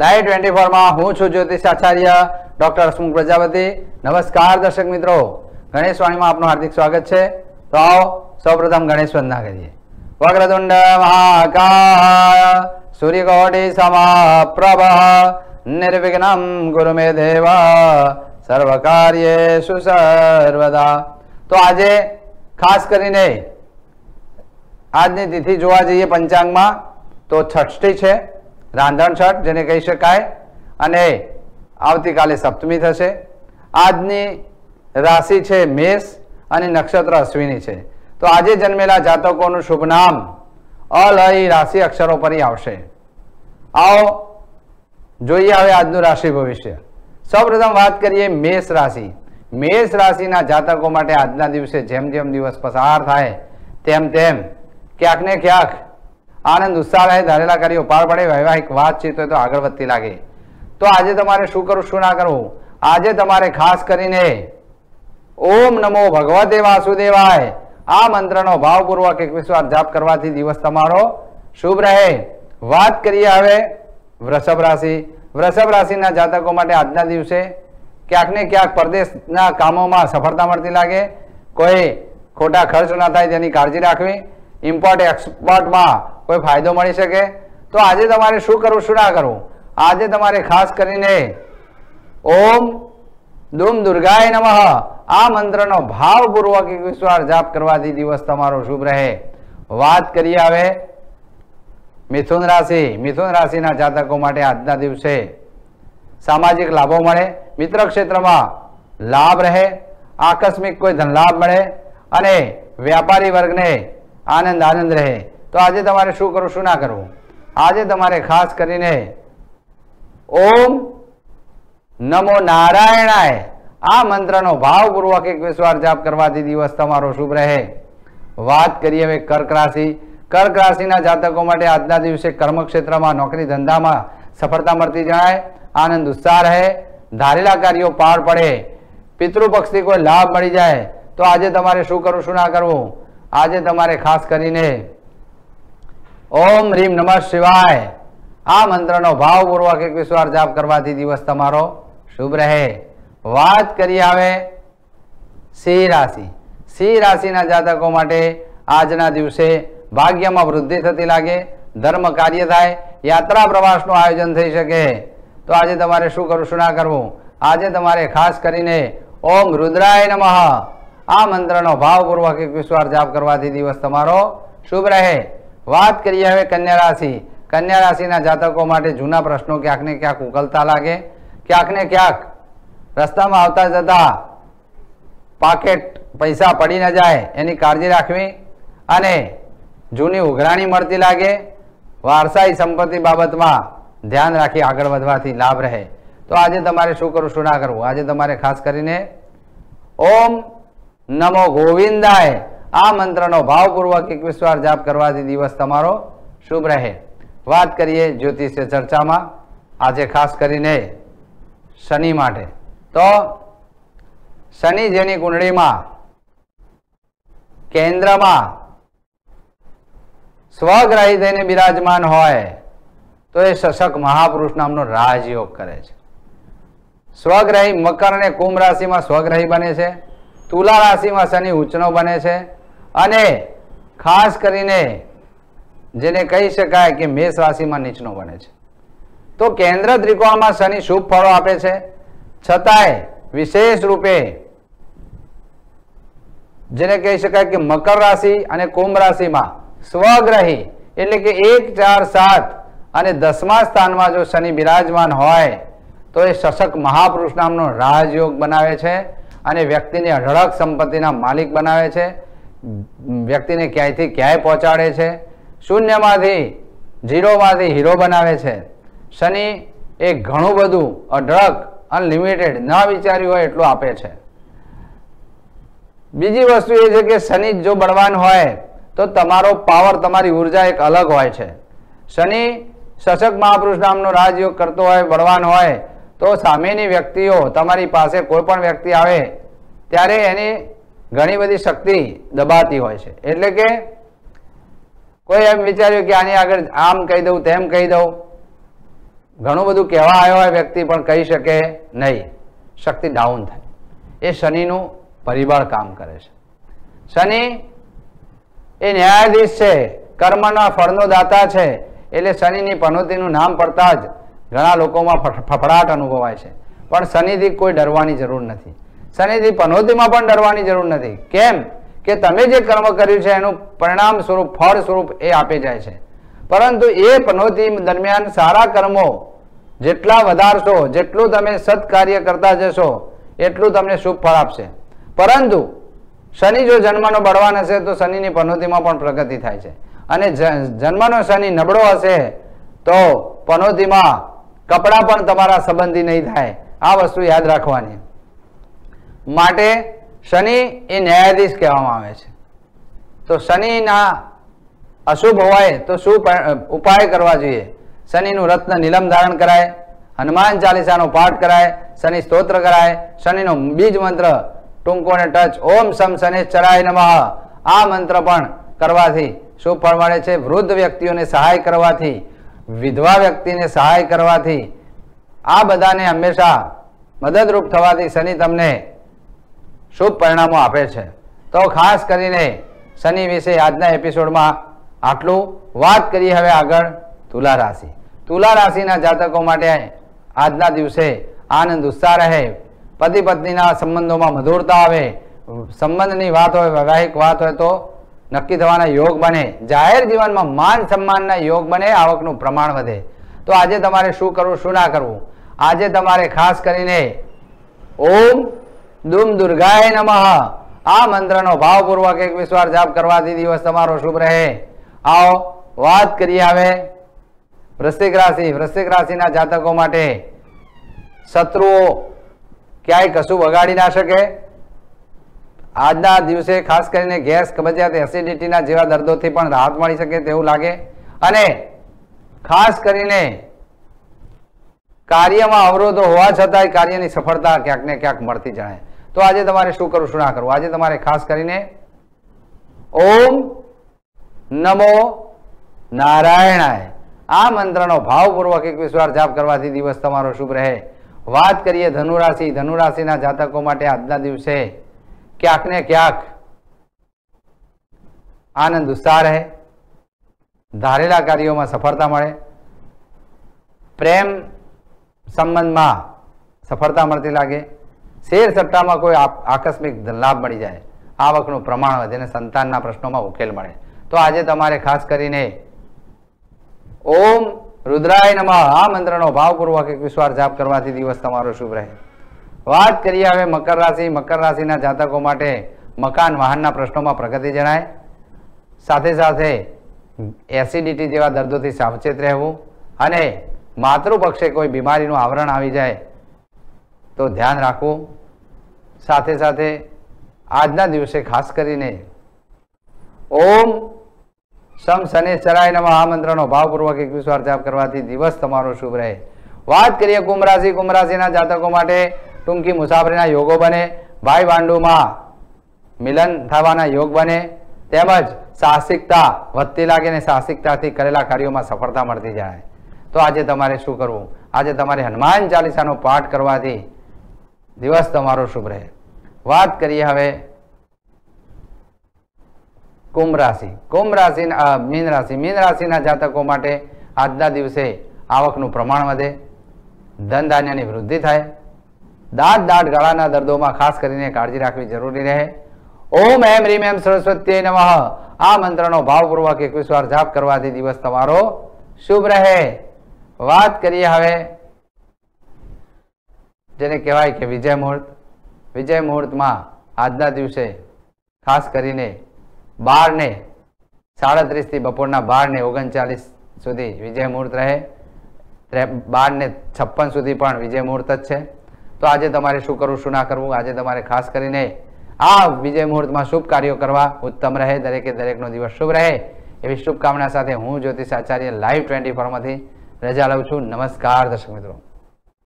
live twenty ફોરમાં હું છું જ્યોતિષ આચાર્ય ડોક્ટર હસમુખ પ્રજાપતિ નમસ્કાર દર્શક મિત્રો ગણેશ વાણીમાં આપનું હાર્દિક સ્વાગત છે તો આવો સૌપ્રથમ ગણેશ વંદના કરીએ વક્રતુંડ મહાકાય સૂર્યકોટી સમાપ્રભ નિર્વિઘ્નમ ગુરુ મે દેવ સર્વ કાર્યેશુ સર્વદા તો આજે ખાસ કરીને આજની તિથિ જોવા જઈએ પંચાંગમાં તો છઠ્ઠી છે રાંધણ છઠ જેને કહી શકાય અને આવતીકાલે સપ્તમી થશે આજની રાશિ છે મેષ અને નક્ષત્ર અશ્વિની છે તો આજે જન્મેલા જાતકોનું શુભ નામ અલ રાશિ અક્ષરો પર આવશે આવો જોઈએ હવે આજનું રાશિ ભવિષ્ય સૌપ્રથમ વાત કરીએ મેષ રાશિ મેષ રાશિના જાતકો માટે આજના દિવસે જેમ જેમ દિવસ પસાર થાય તેમ તેમ ક્યાંક ને ક્યાંક આનંદ ઉત્સાહ રહે ધારેલા કાર્યો પાર પડે વૈવાહિક વાતચીત હોય તો આગળ વધતી લાગે તો આજે તમારે શું કરવું શું ના કરવું આજે તમારે ખાસ કરીને ઓમ નમો ભગવતે વાસુદેવાય આ મંત્રનો ભાવપૂર્વક એકવીસ વાર જાપ કરવાથી દિવસ તમારો શુભ રહે વાત કરીએ હવે વૃષભ રાશિ વૃષભ રાશિના જાતકો માટે આજના દિવસે ક્યાંકને ક્યાંક પરદેશના કામોમાં સફળતા મળતી લાગે કોઈ ખોટા ખર્ચ ના થાય તેની કાળજી રાખવી ઇમ્પોર્ટ એક્સપોર્ટમાં કોઈ ફાયદો મળી શકે તો આજે તમારે શું કરવું શું ના કરવું આજે તમારે ખાસ કરીને ઓમ દુમ દુર્ગાય નમઃ આ મંત્રનો ભાવપૂર્વક એકવીસવાર જાપ કરવાથી દિવસ તમારો શુભ રહે વાત કરીએ આવે મિથુન રાશિ મિથુન રાશિના જાતકો માટે આજના દિવસે સામાજિક લાભો મળે મિત્ર ક્ષેત્રમાં લાભ રહે આકસ્મિક કોઈ ધનલાભ મળે અને વ્યાપારી વર્ગને આનંદ આનંદ રહે તો આજે તમારે શું કરવું શું ના કરવું આજે તમારે ખાસ કરીને ઓમ નમો નારાયણાય આ મંત્રનો ભાવપૂર્વક એક વિશ્વાર જાપ કરવાથી દિવસ તમારો શુભ રહે વાત કરીએ હવે કર્ક રાશિ કર્ક રાશિના જાતકો માટે આજના દિવસે કર્મક્ષેત્રમાં નોકરી ધંધામાં સફળતા મળતી જણાય આનંદ ઉત્સાહ રહે ધારેલા કાર્યો પાર પડે પિતૃપક્ષથી કોઈ લાભ મળી જાય તો આજે તમારે શું કરવું શું ના કરવું આજે તમારે ખાસ કરીને ઓમ રીમ નમઃ શિવાય આ મંત્રનો ભાવપૂર્વક એકવીસ વાર જાપ કરવાથી દિવસ તમારો શુભ રહે વાત કરી આવે સિંહ રાશિ સિંહ રાશિના જાતકો માટે આજના દિવસે ભાગ્યમાં વૃદ્ધિ થતી લાગે ધર્મ કાર્ય થાય યાત્રા પ્રવાસનું આયોજન થઈ શકે તો આજે તમારે શું કરવું શું ના કરવું આજે તમારે ખાસ કરીને ઓમ રુદ્રાય નમઃ આ મંત્રનો ભાવપૂર્વક એકવીસ વાર જાપ કરવાથી દિવસ તમારો શુભ રહે વાત કરીએ હવે કન્યા રાશિ કન્યા રાશિના જાતકો માટે જૂના પ્રશ્નો ક્યાંક ને ક્યાંક ઉકલતા લાગે ક્યાંક ને ક્યાંક રસ્તામાં આવતા જતા પાકેટ પૈસા પડી ન જાય એની કાળજી રાખવી અને જૂની ઉઘરાણી મળતી લાગે વારસાઈ સંપત્તિ બાબતમાં ધ્યાન રાખી આગળ વધવાથી લાભ રહે તો આજે તમારે શું કરવું શું ના કરવું આજે તમારે ખાસ કરીને ઓમ નમો ગોવિંદાય આ મંત્રનો ભાવપૂર્વક એકવીસ વાર જાપ કરવાથી દિવસ તમારો શુભ રહે વાત કરીએ જ્યોતિષ ચર્ચામાં આજે ખાસ કરીને શનિ માટે તો શનિ જેની કુંડળીમાં કેન્દ્રમાં સ્વગ્રહી થઈને બિરાજમાન હોય તો એ શશક મહાપુરુષ નામનો રાજયોગ કરે છે સ્વગ્રહી મકર અને કુંભ રાશિમાં સ્વગ્રહી બને છે તુલા રાશિમાં શનિ ઉચ્ચનો બને છે અને ખાસ કરીને જેને કહી શકાય કે મેષ રાશિમાં નીચનો બને છે તો કેન્દ્ર ત્રિકોણમાં શનિ શુભ ફળો આપે છે છતાંય વિશેષ રૂપે જેને કહી શકાય કે મકર રાશિ અને કુંભ રાશિમાં સ્વગ્રહી એટલે કે એક ચાર સાત અને દસમા સ્થાનમાં જો શનિ બિરાજમાન હોય તો એ શશક મહાપુરુષ નામનો રાજયોગ બનાવે છે અને વ્યક્તિને અઢળક સંપત્તિના માલિક બનાવે છે વ્યક્તિને ક્યાંયથી ક્યાંય પહોંચાડે છે શૂન્યમાંથી ઝીરોમાંથી હીરો બનાવે છે શનિ એ ઘણું બધું અઢળક અનલિમિટેડ ન વિચાર્યું હોય એટલું આપે છે બીજી વસ્તુ એ છે કે શનિ જો બળવાન હોય તો તમારો પાવર તમારી ઉર્જા એક અલગ હોય છે શનિ સશક મહાપુરુષ નામનો રાજયોગ કરતો હોય બળવાન હોય તો સામેની વ્યક્તિઓ તમારી પાસે કોઈ પણ વ્યક્તિ આવે ત્યારે એની ઘણી બધી શક્તિ દબાતી હોય છે એટલે કે કોઈ એમ વિચાર્યું કે આની આગળ આમ કહી દઉં તેમ કહી દઉં ઘણું બધું કહેવા આવ્યો હોય વ્યક્તિ પણ કહી શકે નહીં શક્તિ ડાઉન થાય એ શનિનું પરિબળ કામ કરે છે શનિ એ ન્યાયાધીશ છે કર્મના ફળનો દાતા છે એટલે શનિની પનોતીનું નામ પડતા જ ઘણા લોકોમાં ફફડાટ અનુભવાય છે પણ શનિથી કોઈ ડરવાની જરૂર નથી શનિથી પનોતીમાં પણ ડરવાની જરૂર નથી કેમ કે તમે જે કર્મ કર્યું છે એનું પરિણામ સ્વરૂપ ફળ સ્વરૂપ એ આપી જાય છે પરંતુ એ પનોતી દરમિયાન સારા કર્મો જેટલા વધારશો જેટલું તમે સત્કાર્ય કરતા જશો એટલું તમને શુભ ફળ આપશે પરંતુ શનિ જો જન્મનો બળવાન હશે તો શનિની પનોતીમાં પણ પ્રગતિ થાય છે અને જન્મનો શનિ નબળો હશે તો પનોતીમાં કપડાં પણ તમારા સંબંધી નહીં થાય આ વસ્તુ યાદ રાખવાની માટે શનિ એ ન્યાયાધીશ કહેવામાં આવે છે તો શનિના અશુભ હોય તો શું ઉપાય કરવા જોઈએ શનિનું રત્ન નિલમ ધારણ કરાય હનુમાન ચાલીસાનો પાઠ કરાય શનિ સ્તોત્ર કરાય શનિનો બીજ મંત્ર ટૂંકોને ટચ ઓમ સમ શનિશ્ચરાય નમઃ આ મંત્ર પણ કરવાથી શું ફળ મળે છે વૃદ્ધ વ્યક્તિઓને સહાય કરવાથી વિધવા વ્યક્તિને સહાય કરવાથી આ બધાને હંમેશા મદદરૂપ થવાથી શનિ તમને શુભ પરિણામો આપે છે તો ખાસ કરીને શનિ વિશે આજના એપિસોડમાં આટલું વાત કરીએ હવે આગળ તુલા રાશિ તુલા રાશિના જાતકો માટે આજના દિવસે આનંદ ઉત્સાહ રહે પતિ પત્નીના સંબંધોમાં મધુરતા આવે સંબંધની વાત હોય વૈવાહિક વાત હોય તો નક્કી થવાના યોગ બને જાહેર જીવનમાં માન સન્માનના યોગ બને આવકનું પ્રમાણ વધે તો આજે તમારે શું કરવું શું ના કરવું આજે તમારે ખાસ કરીને ઓમ દુમ દુર્ગાય નમઃ આ મંત્રનો ભાવપૂર્વક એક વિશ્વાર જાપ કરવાથી દિવસ તમારો શુભ રહે આવો વાત કરીએ હવે વૃશ્ચિક રાશિ વૃશ્ચિક રાશિના જાતકો માટે શત્રુઓ ક્યાંય કશું બગાડી ના શકે આજના દિવસે ખાસ કરીને ગેસ કબજિયાત એસિડિટીના જેવા દર્દોથી પણ રાહત મળી શકે તેવું લાગે અને ખાસ કરીને કાર્યમાં અવરોધો હોવા છતાંય કાર્યની સફળતા ક્યાંક ને ક્યાંક મળતી જણાય તો આજે તમારે શું કરવું શું ના કરવું આજે તમારે ખાસ કરીને ઓમ નમો નારાયણાય આ મંત્રનો ભાવપૂર્વક એકવીસ વાર જાપ કરવાથી દિવસ તમારો શુભ રહે વાત કરીએ ધનુરાશિ ધનુરાશિના જાતકો માટે આજના દિવસે ક્યાંક ને ક્યાંક આનંદ ઉત્સાહ રહે ધારેલા કાર્યોમાં સફળતા મળે પ્રેમ સંબંધમાં સફળતા મળતી લાગે શેર સટ્ટામાં કોઈ આકસ્મિક લાભ મળી જાય આવકનું પ્રમાણ વધે અને સંતાનના પ્રશ્નોમાં ઉકેલ મળે તો આજે તમારે ખાસ કરીને ઓમ રુદ્રાય નમઃ આ મંત્રનો ભાવપૂર્વક એક વિશ્વાસ જાપ કરવાથી દિવસ તમારો શુભ રહે વાત કરીએ હવે મકર રાશિ મકર રાશિના જાતકો માટે મકાન વાહનના પ્રશ્નોમાં પ્રગતિ જણાય સાથે સાથે એસિડિટી જેવા દર્દોથી સાવચેત રહેવું અને માતૃપક્ષે કોઈ બીમારીનું આવરણ આવી જાય તો ધ્યાન રાખવું સાથે સાથે આજના દિવસે ખાસ કરીને ઓમ સમ શનેશ્વરાય નમઃ આ મંત્રનો ભાવપૂર્વક એકવીસ વાર જાપ કરવાથી દિવસ તમારો શુભ રહે વાત કરીએ કુંભ રાશિ જાતકો માટે ટૂંકી મુસાફરીના યોગો બને ભાઈ બાંડુમાં મિલન થવાના યોગ બને તેમજ સાહસિકતા વધતી લાગે અને સાહસિકતાથી કરેલા કાર્યોમાં સફળતા મળતી જાય તો આજે તમારે શું કરવું આજે તમારે હનુમાન ચાલીસાનો પાઠ કરવાથી દિવસ તમારો શુભ રહે વાત કરીએ હવે કુંભ રાશિ કુંભ રાશિ મીન રાશિ મીન રાશિના જાતકો માટે આજના દિવસે આવકનું પ્રમાણ વધે ધન ધાન્યની વૃદ્ધિ થાય દાંત દાંત ગળાના દર્દોમાં ખાસ કરીને કાળજી રાખવી જરૂરી રહે ઓમ એમ રીમ એમ સરસ્વતી નમઃ આ મંત્રનો ભાવપૂર્વક એકવીસ વાર જાપ કરવાથી દિવસ તમારો શુભ રહે વાત કરીએ હવે જેને કહેવાય કે વિજય મુહૂર્ત વિજય મુહૂર્તમાં આજના દિવસે ખાસ કરીને બારને સાડત્રીસથી બપોરના બારને ઓગણચાલીસ સુધી વિજય મુહૂર્ત રહે બારને છપ્પન સુધી પણ વિજય મુહૂર્ત જ છે તો આજે તમારે શું કરવું શું ના કરવું આજે તમારે ખાસ કરીને આ વિજય મુહૂર્તમાં શુભ કાર્યો કરવા ઉત્તમ રહે દરેકે દરેકનો દિવસ શુભ રહે એવી શુભકામના સાથે હું જ્યોતિષ આચાર્ય લાઈવ ટ્વેન્ટી ફોરમાંથી રજા લઉં છું નમસ્કાર દર્શક મિત્રો